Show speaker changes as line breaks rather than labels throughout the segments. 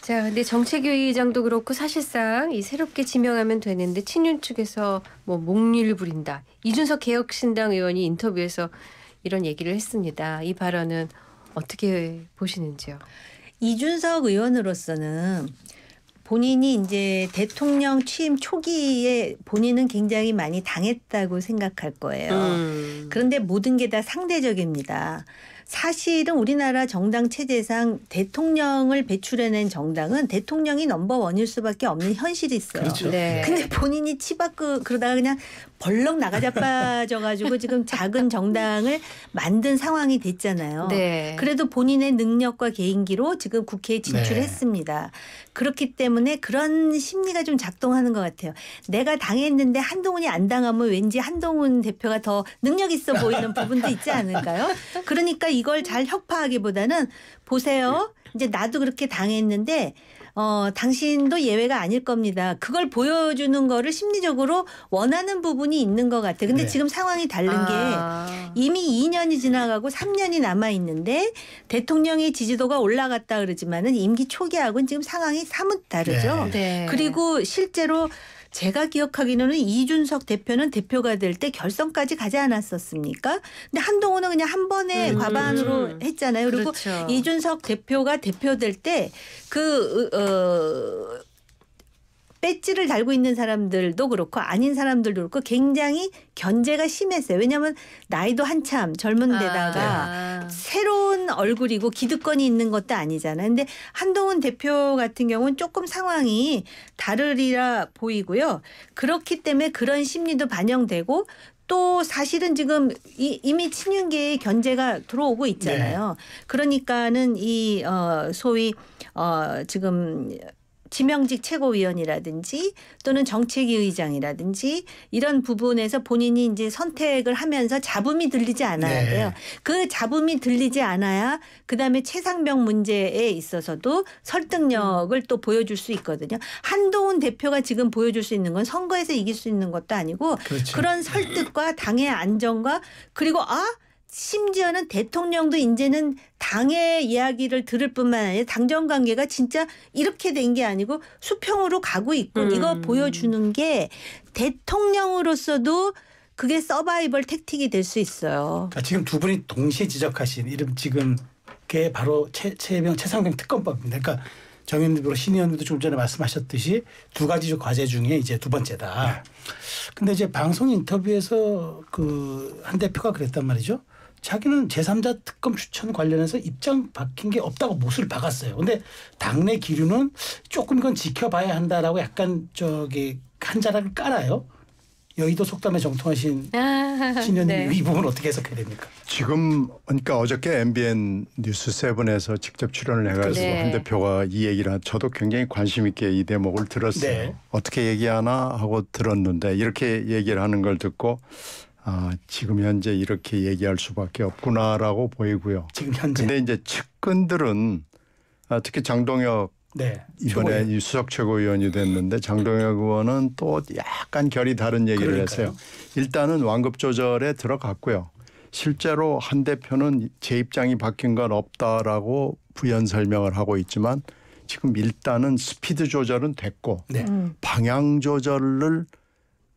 자, 근데 정책위의장도 그렇고 사실상 이 새롭게 지명하면 되는데 친윤 측에서 뭐 목리를 부린다. 이준석 개혁신당 의원이 인터뷰에서 이런 얘기를 했습니다. 이 발언은 어떻게 보시는지요? 이준석
의원으로서는 본인이 이제 대통령 취임 초기에 본인은 굉장히 많이 당했다고 생각할 거예요. 음. 그런데 모든 게 다 상대적입니다. 사실은 우리나라 정당 체제상 대통령을 배출해낸 정당은 대통령이 넘버원일 수밖에 없는 현실이 있어요. 그렇죠. 네. 네. 근데 본인이 치바꾸 그러다가 그냥 벌렁 나가자빠져가지고 지금 작은 정당을 만든 상황이 됐잖아요. 네. 그래도 본인의 능력과 개인기로 지금 국회에 네. 진출했습니다. 네. 그렇기 때문에 그런 심리가 좀 작동하는 것 같아요. 내가 당했는데 한동훈이 안 당하면 왠지 한동훈 대표가 더 능력 있어 보이는 부분도 있지 않을까요? 그러니까 이걸 잘 혁파하기보다는 보세요. 예. 이제 나도 그렇게 당했는데 어, 당신도 예외가 아닐 겁니다. 그걸 보여주는 거를 심리적으로 원하는 부분이 있는 것 같아. 요 근데 네. 지금 상황이 다른 아. 게 이미 2년이 지나가고 3년이 남아 있는데 대통령의 지지도가 올라갔다 그러지만은 임기 초기하고는 지금 상황이 사뭇 다르죠. 네. 네. 그리고 실제로 제가 기억하기로는 이준석 대표는 대표가 될 때 결선까지 가지 않았었습니까? 근데 한동훈은 그냥 한 번에 음. 과반으로 그렇죠. 했잖아요. 그리고 그렇죠. 이준석 대표가 대표될 때 그 어. 배지를 달고 있는 사람들도 그렇고 아닌 사람들도 그렇고 굉장히 견제가 심했어요. 왜냐하면 나이도 한참 젊은데다가 아. 네. 새로운 얼굴이고 기득권이 있는 것도 아니잖아. 요 근데 한동훈 대표 같은 경우는 조금 상황이 다르리라 보이고요. 그렇기 때문에 그런 심리도 반영되고 또 사실은 지금 이, 이미 친윤계의 견제가 들어오고 있잖아요. 네. 그러니까는 이 어, 소위 어, 지금 지명직 최고위원이라든지 또는 정책위 의장이라든지 이런 부분에서 본인이 이제 선택을 하면서 잡음이 들리지 않아야 네. 돼요. 그 잡음이 들리지 않아야 그다음에 최상병 문제에 있어서도 설득력을 또 보여줄 수 있거든요. 한동훈 대표가 지금 보여줄 수 있는 건 선거에서 이길 수 있는 것도 아니고 그렇죠. 그런 설득과 당의 안정과 그리고 아 심지어는 대통령도 이제는 당의 이야기를 들을 뿐만 아니라 당정 관계가 진짜 이렇게 된 게 아니고 수평으로 가고 있고 음. 이거 보여주는 게 대통령으로서도 그게 서바이벌 택틱이 될 수 있어요.
그러니까 지금 두 분이 동시에 지적하신 이름 지금 그게 바로 최, 최병 최상병 특검법입니다. 그러니까 정현대표 신의원님도 좀 전에 말씀하셨듯이 두 가지 과제 중에 이제 두 번째다. 네. 근데 이제 방송 인터뷰에서 그 한 대표가 그랬단 말이죠. 자기는 제3자 특검 추천 관련해서 입장 바뀐 게 없다고 못을 박았어요. 근데 당내 기류는 조금 이건 지켜봐야 한다라고 약간 저기 한 자락을 깔아요. 여의도 속담에 정통하신
아, 신현님 네. 이 부분 어떻게
해석해야 됩니까? 지금 그러니까 어저께 MBN 뉴스 세븐에서 직접 출연을 해가지고 네. 한 대표가 이 얘기를 한 저도 굉장히 관심 있게 이 대목을 들었어요. 네. 어떻게 얘기하나 하고 들었는데 이렇게 얘기를 하는 걸 듣고 아, 지금 현재 이렇게 얘기할 수밖에 없구나라고 보이고요. 지금 현재. 근데 이제 측근들은 아, 특히 장동혁 네, 이번에 최고위원. 수석 최고위원이 됐는데 장동혁 의원은 또 약간 결이 다른 얘기를 그러니까요. 했어요. 일단은 완급 조절에 들어갔고요. 실제로 한 대표는 제 입장이 바뀐 건 없다라고 부연 설명을 하고 있지만 지금 일단은 스피드 조절은 됐고 네. 음. 방향 조절을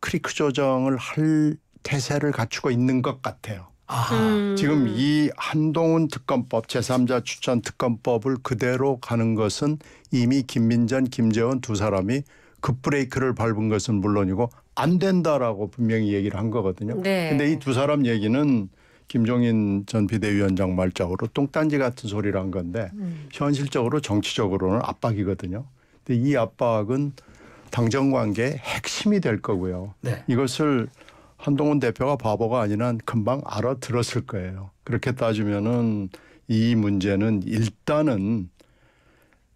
크리크 조정을 할 태세를 갖추고 있는 것 같아요. 아. 지금 이 한동훈 특검법 제3자 추천 특검법을 그대로 가는 것은 이미 김민전 김재원 두 사람이 급브레이크를 밟은 것은 물론이고 안 된다라고 분명히 얘기를 한 거거든요. 네. 근데 이 두 사람 얘기는 김종인 전 비대위원장 말자으로 똥딴지 같은 소리를 한 건데 음. 현실적으로 정치적으로는 압박이거든요. 근데 이 압박은 당정 관계의 핵심이 될 거고요. 네. 이것을 한동훈 대표가 바보가 아니란 금방 알아들었을 거예요. 그렇게 따지면은 이 문제는 일단은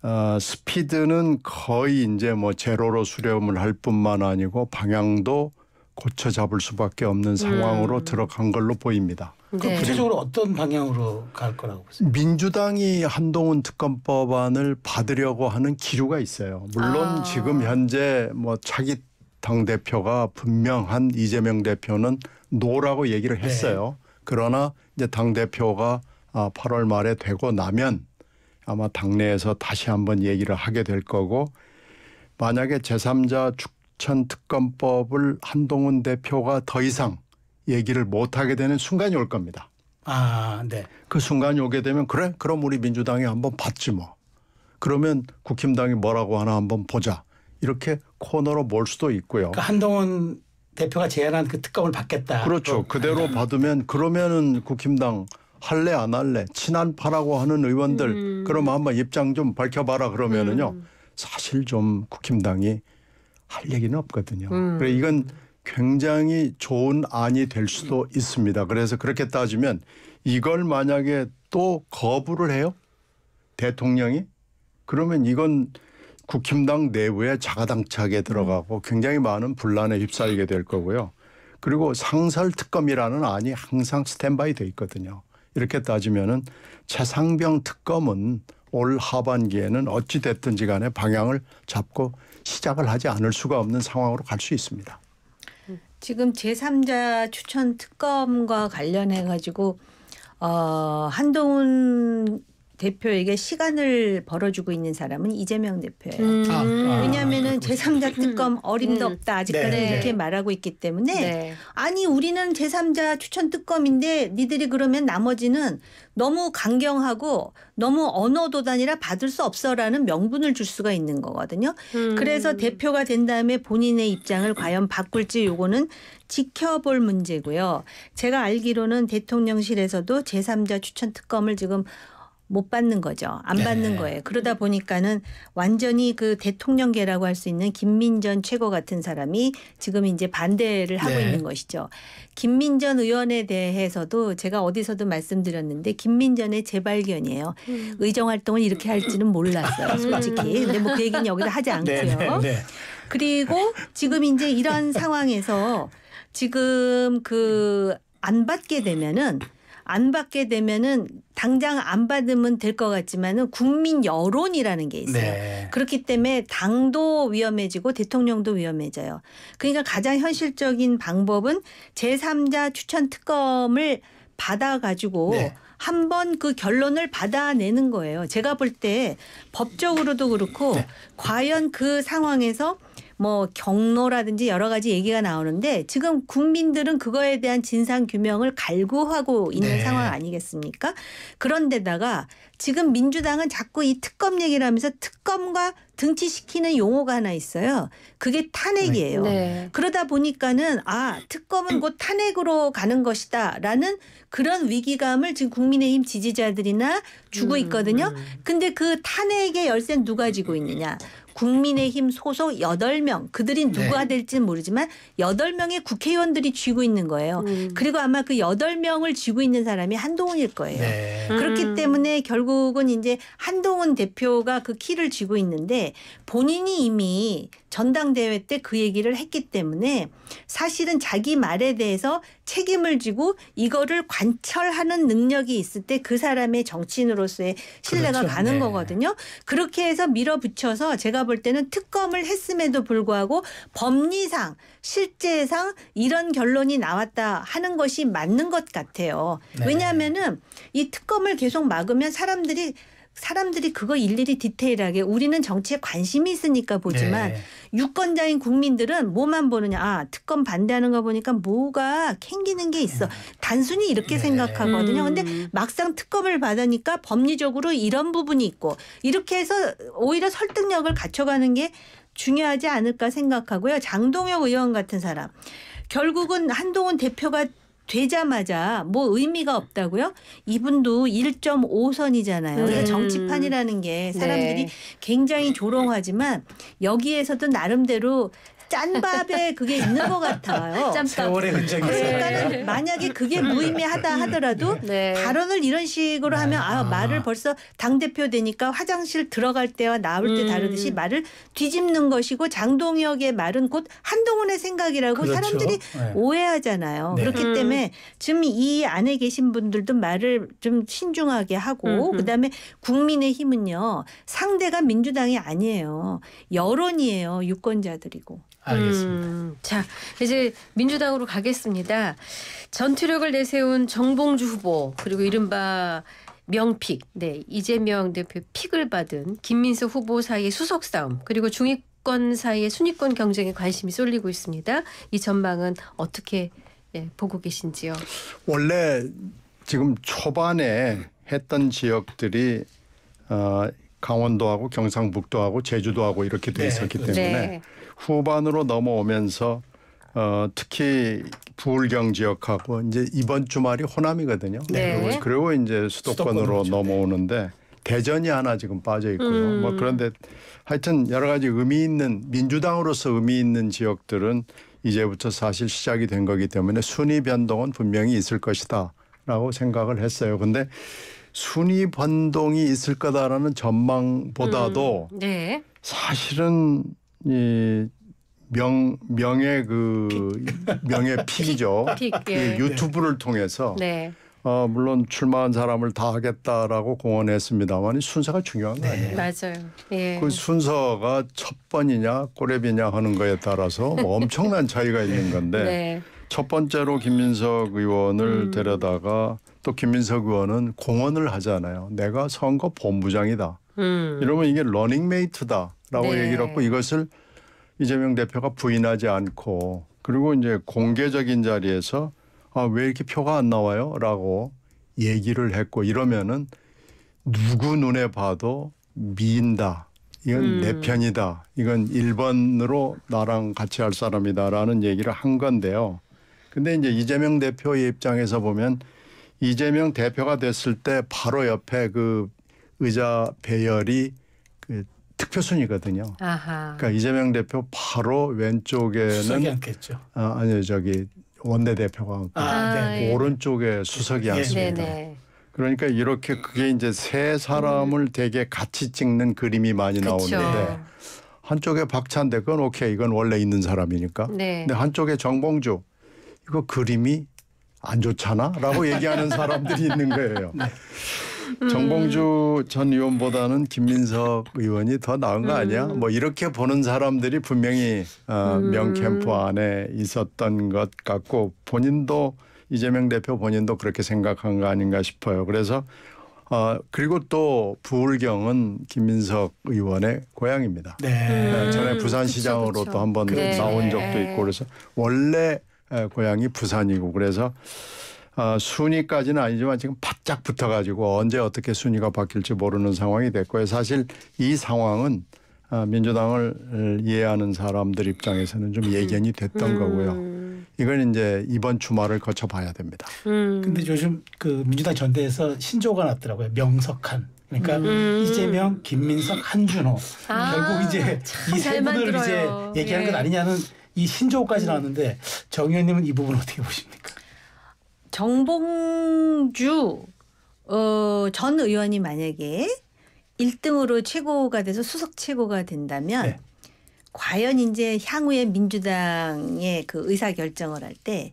어, 스피드는 거의 이제 뭐 제로로 수렴을 할 뿐만 아니고 방향도 고쳐 잡을 수밖에 없는 상황으로 음. 들어간 걸로 보입니다. 그 구체적으로 어떤 방향으로 갈 거라고 보세요? 민주당이 한동훈 특검법안을 받으려고 하는 기류가 있어요. 물론 아. 지금 현재 뭐 차기 당 대표가 분명한 이재명 대표는 노라고 얘기를 네. 했어요. 네. 그러나 이제 당 대표가 8월 아, 말에 되고 나면 아마 당내에서 다시 한번 얘기를 하게 될 거고 만약에 제3자 추천 특검법을 한동훈 대표가 더 이상 얘기를 못 하게 되는 순간이 올 겁니다. 아, 네. 그 순간이 오게 되면 그래, 그럼 우리 민주당이 한번 봤지 뭐. 그러면 국힘당이 뭐라고 하나 한번 보자. 이렇게 코너로 몰 수도 있고요. 그러니까 한동훈 대표가 제안한 그 특검을 받겠다. 그렇죠. 어. 그대로 음. 받으면 그러면은 국힘당 할래 안 할래 친한파라고 하는 의원들 음. 그럼 한번 입장 좀 밝혀봐라 그러면은요 음. 사실 좀 국힘당이 할 얘기는 없거든요. 음. 그래 이건 굉장히 좋은 안이 될 수도 있습니다. 그래서 그렇게 따지면 이걸 만약에 또 거부를 해요 대통령이 그러면 이건 국힘당 내부에 자가당착에 들어가고 굉장히 많은 분란에 휩싸이게 될 거고요. 그리고 상설특검이라는 안이 항상 스탠바이 돼 있거든요. 이렇게 따지면은 최상병 특검은 올 하반기에는 어찌 됐든지 간에 방향을 잡고 시작을 하지 않을 수가 없는 상황으로 갈 수 있습니다.
지금 제3자 추천 특검과 관련해 가지고 어, 한동훈 대표에게 시간을 벌어주고 있는 사람은 이재명 대표예요. 음. 아, 아, 아 왜냐하면은 제3자 특검 음. 어림도 없다 아직까지 네. 이렇게 네. 말하고 있기 때문에 네. 아니 우리는 제3자 추천 특검인데 니들이 그러면 나머지는 너무 강경하고 너무 언어도단이라 받을 수 없어라는 명분을 줄 수가 있는 거거든요. 음. 그래서 대표가 된 다음에 본인의 입장을 과연 바꿀지 요거는 지켜볼 문제고요. 제가 알기로는 대통령실에서도 제3자 추천 특검을 지금 못 받는 거죠. 안 받는 네. 거예요. 그러다 보니까는 완전히 그 대통령계라고 할 수 있는 김민전 최고 같은 사람이 지금 이제 반대를 하고 네. 있는 것이죠. 김민전 의원에 대해서도 제가 어디서도 말씀드렸는데 김민전의 재발견이에요. 음. 의정 활동을 이렇게 할지는 몰랐어요. 음. 솔직히. 근데 뭐그 얘기는 여기서 하지 네, 않고요. 네, 네, 그리고 지금 이제 이런 상황에서 지금 그 안 받게 되면은 안 받게 되면은 당장 안 받으면 될 것 같지만은 국민 여론이라는 게 있어요. 네. 그렇기 때문에 당도 위험해지고 대통령도 위험해져요. 그러니까 가장 현실적인 방법은 제3자 추천 특검을 받아 가지고 네. 한번 그 결론을 받아내는 거예요. 제가 볼 때 법적으로도 그렇고 네. 과연 그 상황에서 뭐 경로라든지 여러 가지 얘기가 나오는데 지금 국민들은 그거에 대한 진상 규명을 갈구하고 있는 네. 상황 아니겠습니까? 그런데다가 지금 민주당은 자꾸 이 특검 얘기를 하면서 특검과 등치시키는 용어가 하나 있어요. 그게 탄핵이에요. 네. 네. 그러다 보니까는 아 특검은 곧 탄핵으로 가는 것이다라는 그런 위기감을 지금 국민의힘 지지자들이나 주고 음. 있거든요. 근데 그 탄핵의 열쇠는 누가 지고 있느냐? 국민의힘 소속 여덟 명 그들이 네. 누가 네. 될지는 모르지만 여덟 명의 국회의원들이 쥐고 있는 거예요. 음. 그리고 아마 그 여덟 명을 쥐고 있는 사람이 한동훈일 거예요. 네. 그렇기 음. 때문에 결국은 이제 한동훈 대표가 그 키를 쥐고 있는데 본인이 이미 전당대회 때 그 얘기를 했기 때문에 사실은 자기 말에 대해서 책임을 지고 이거를 관철하는 능력이 있을 때 그 사람의 정치인으로서의 신뢰가 그렇죠. 가는 네. 거거든요. 그렇게 해서 밀어붙여서 제가 볼 때는 특검을 했음에도 불구하고 법리상 실제상 이런 결론이 나왔다 하는 것이 맞는 것 같아요. 네. 왜냐하면은 이 특검을 계속 막으면 사람들이 사람들이 그거 일일이 디테일하게 우리는 정치에 관심이 있으니까 보지만 네. 유권자인 국민들은 뭐만 보느냐 아 특검 반대하는 거 보니까 뭐가 캥기는 게 있어 음. 단순히 이렇게 네. 생각하거든요 음. 근데 막상 특검을 받으니까 법리적으로 이런 부분이 있고 이렇게 해서 오히려 설득력을 갖춰가는 게 중요하지 않을까 생각하고요 장동혁 의원 같은 사람 결국은 한동훈 대표가 되자마자 뭐 의미가 음. 없다고요? 이분도 1.5선이잖아요. 음. 정치판이라는 게 사람들이 네. 굉장히 조롱하지만 여기에서도 나름대로 짠밥에 그게 있는 것 같아요.
세월의 흔적이 그러니까는 예.
만약에 그게 무의미하다 음. 하더라도 음. 네. 발언을 이런 식으로 하면 아, 아 말을 벌써 당 대표 되니까 화장실 들어갈 때와 나올 때 음. 다르듯이 말을 뒤집는 것이고 장동혁의 말은 곧 한동훈의 생각이라고 그렇죠. 사람들이 예. 네. 오해하잖아요. 그렇기 음. 때문에 지금 이 안에 계신 분들도 말을 좀 신중하게 하고 음. 그다음에 국민의 힘은요 상대가 민주당이
아니에요 여론이에요 유권자들이고 알겠습니다. 음, 자, 이제 민주당으로 가겠습니다. 전투력을 내세운 정봉주 후보 그리고 이른바 명픽, 네 이재명 대표 픽을 받은 김민수 후보 사이의 수석 싸움 그리고 중위권 사이의 순위권 경쟁에 관심이 쏠리고 있습니다. 이 전망은 어떻게 예, 보고 계신지요?
원래 지금 초반에 했던 지역들이 어, 강원도하고 경상북도하고 제주도하고 이렇게 돼 네. 있었기 때문에 네. 후반으로 넘어오면서 어, 특히 부울경 지역하고 이제 이번 주말이 호남이거든요. 네. 그리고 이제 수도권으로 수도권이죠. 넘어오는데 대전이 하나 지금 빠져 있고요. 뭐 음. 뭐 그런데 하여튼 여러 가지 의미 있는 민주당으로서 의미 있는 지역들은 이제부터 사실 시작이 된 거기 때문에 순위 변동은 분명히 있을 것이다라고 생각을 했어요. 근데 순위 변동이 있을 거다라는 전망보다도 음, 네. 사실은 이 명, 명예 그 명예 픽이죠. 픽, 예. 그 유튜브를 통해서 네. 어, 물론 출마한 사람을 다 하겠다라고 공언했습니다만 이 순서가 중요한 거 아니에요.
맞아요. 예. 그
순서가 첫 번이냐 꼬레비냐 하는 거에 따라서 뭐 엄청난 차이가 있는 건데 네. 첫 번째로 김민석 의원을 음. 데려다가 또 김민석 의원은 공언을 하잖아요. 내가 선거 본부장이다.
음. 이러면
이게 러닝메이트다라고 네. 얘기를 했고 이것을 이재명 대표가 부인하지 않고 그리고 이제 공개적인 자리에서 아, 왜 이렇게 표가 안 나와요? 라고 얘기를 했고 이러면은 누구 눈에 봐도 미인다. 이건 음. 내 편이다. 이건 1번으로 나랑 같이 할 사람이다라는 얘기를 한 건데요. 근데 이제 이재명 대표의 입장에서 보면 이재명 대표가 됐을 때 바로 옆에 그 의자 배열이 그 특표순이거든요.
그러니까
이재명 대표 바로 왼쪽에는 앉겠죠. 아, 아니요 저기 원내 대표가 앉고 아, 네. 아, 예. 오른쪽에 수석이 예. 앉습니다. 네, 네. 그러니까 이렇게 그게 이제 세 사람을 음. 되게 같이 찍는 그림이 많이 그쵸. 나오는데 한쪽에 박찬대 그건 오케이 이건 원래 있는 사람이니까. 네. 근데 한쪽에 정봉주 이거 그림이 안 좋잖아라고 얘기하는 사람들이 있는 거예요. 네. 음. 정봉주 전 의원보다는 김민석 의원이 더 나은 거 아니야? 음. 뭐 이렇게 보는 사람들이 분명히 어, 음. 명캠프 안에 있었던 것 같고 본인도 이재명 대표 본인도 그렇게 생각한 거 아닌가 싶어요. 그래서 어, 그리고 또 부울경은 김민석 의원의 고향입니다. 네. 네. 전에 음, 부산시장으로 또 한번 그래. 그렇죠. 나온 적도 네. 있고 그래서 원래 예, 고향이 부산이고 그래서 아, 순위까지는 아니지만 지금 바짝 붙어가지고 언제 어떻게 순위가 바뀔지 모르는 상황이 됐고요. 사실 이 상황은 아, 민주당을 이해하는 사람들 입장에서는 좀 예견이 됐던 음. 거고요. 이건 이제 이번 주말을 거쳐봐야 됩니다. 음. 근데 요즘 그 민주당 전대에서 신조가 났더라고요. 명석한. 그러니까 음. 이재명, 김민석, 한준호 아, 결국 이제 이 세 분을 이제 얘기하는 예. 것 아니냐는 이 신조어까지 나왔는데 정
의원님은
이 부분 어떻게 보십니까?
정봉주 어, 전 의원이 만약에 1등으로 최고가 돼서 수석 최고가 된다면 네. 과연 이제 향후에 민주당의 그 의사 결정을 할때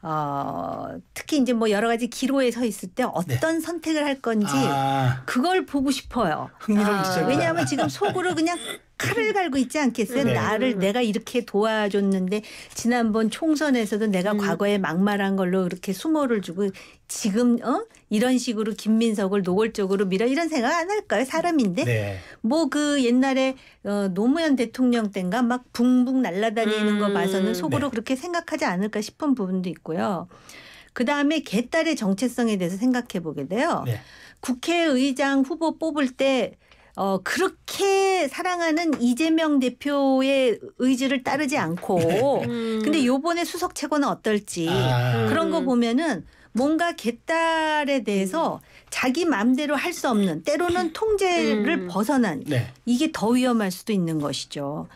어, 특히 이제 뭐 여러 가지 기로에 서 있을 때 어떤 네. 선택을 할 건지 아. 그걸 보고 싶어요. 흥미로운 아, 왜냐하면 지금 속으로 그냥 칼을 음. 갈고 있지 않겠어요? 네. 나를 음. 내가 이렇게 도와줬는데 지난번 총선에서도 내가 음. 과거에 막말한 걸로 이렇게 수모를 주고 지금 어 이런 식으로 김민석을 노골적으로 밀어 이런 생각 안 할까요? 사람인데 네. 뭐그 옛날에 어, 노무현 대통령 땐가 막 붕붕 날아다니는 음. 거 봐서는 음. 속으로 네. 그렇게 생각하지 않을까 싶은 부분도 있고요. 그 다음에 개딸의 정체성에 대해서 생각해 보게 돼요. 네. 국회의장 후보 뽑을 때 어, 그렇게 사랑하는 이재명 대표의 의지를 따르지 않고, 네. 음. 근데 요번에 수석 최고는 어떨지, 아. 그런 거 보면은 뭔가 개딸에 대해서 음. 자기 맘대로할 수 없는, 때로는 음. 통제를 음. 벗어난, 네. 이게 더 위험할 수도 있는 것이죠.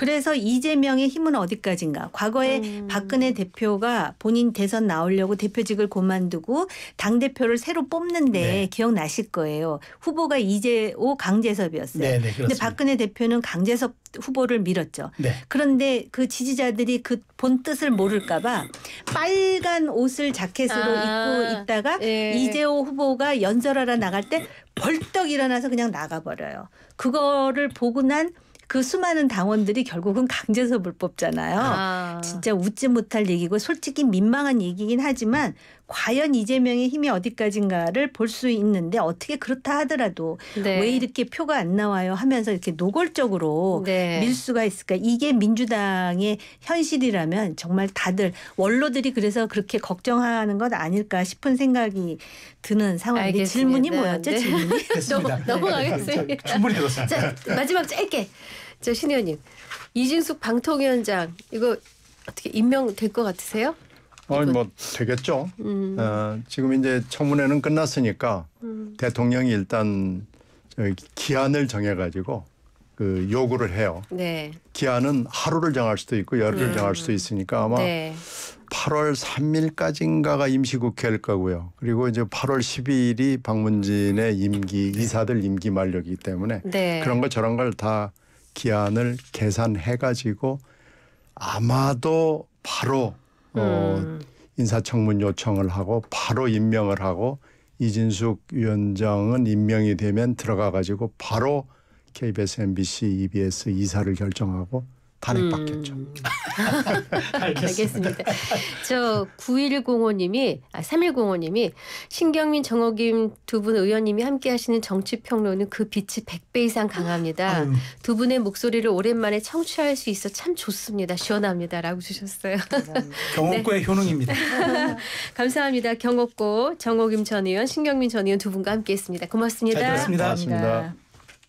그래서 이재명의 힘은 어디까지인가? 과거에 음. 박근혜 대표가 본인 대선 나오려고 대표직을 고만두고 당 대표를 새로 뽑는데 네. 기억나실 거예요. 후보가 이재호 강재섭이었어요. 네, 네, 그런데 박근혜 대표는 강재섭 후보를 밀었죠. 네. 그런데 그 지지자들이 그 본 뜻을 모를까봐 빨간 옷을 자켓으로 아, 입고 있다가 예. 이재호 후보가 연설하러 나갈 때 벌떡 일어나서 그냥 나가버려요. 그거를 보고 난그 수많은 당원들이 결국은 강제서불법잖아요 아. 진짜 웃지 못할 얘기고 솔직히 민망한 얘기긴 하지만 과연 이재명의 힘이 어디까지인가를 볼 수 있는데 어떻게 그렇다 하더라도 네. 왜 이렇게 표가 안 나와요 하면서 이렇게 노골적으로 네. 밀 수가 있을까? 이게 민주당의 현실이라면 정말 다들 원로들이 그래서 그렇게 걱정하는 것 아닐까 싶은 생각이 드는 상황인데
질문이 뭐였죠? 네. 질문이 네. 넘어가겠습니다. 충분히 들었습니다. 자, 네. 마지막 짧게 저 신의원님 이진숙 방통위원장 이거 어떻게 임명될 것 같으세요?
아니 뭐 되겠죠. 음. 어, 지금 이제 청문회는 끝났으니까 음. 대통령이 일단 기한을 정해가지고 그 요구를 해요. 네. 기한은 하루를 정할 수도 있고 열흘을 음. 정할 수도 있으니까 아마 네. 8월 3일까지인가가 임시국회일 거고요. 그리고 이제 8월 12일이 박문진의 임기 이사들 임기 만료이기 때문에 네. 그런 거 저런 걸 다 기한을 계산해 가지고 아마도 바로 어, 음. 인사청문 요청을 하고 바로 임명을 하고 이진숙 위원장은 임명이 되면 들어가 가지고 바로 KBS, MBC, EBS 이사를 결정하고 탄핵 바뀌었죠. 음. 알겠습니다.
저 9105님이 아 3105님이 신경민 정옥임두 분 의원님이 함께 하시는 정치 평론은 그 빛이 100배 이상 강합니다. 아유. 두 분의 목소리를 오랜만에 청취할 수 있어 참 좋습니다. 시원합니다라고 주셨어요. 경옥고의 네. 효능입니다. 감사합니다. 경옥고 정옥임전 의원, 신경민 전 의원 두 분과 함께 했습니다. 고맙습니다. 잘 들었습니다. 고맙습니다. 고맙습니다.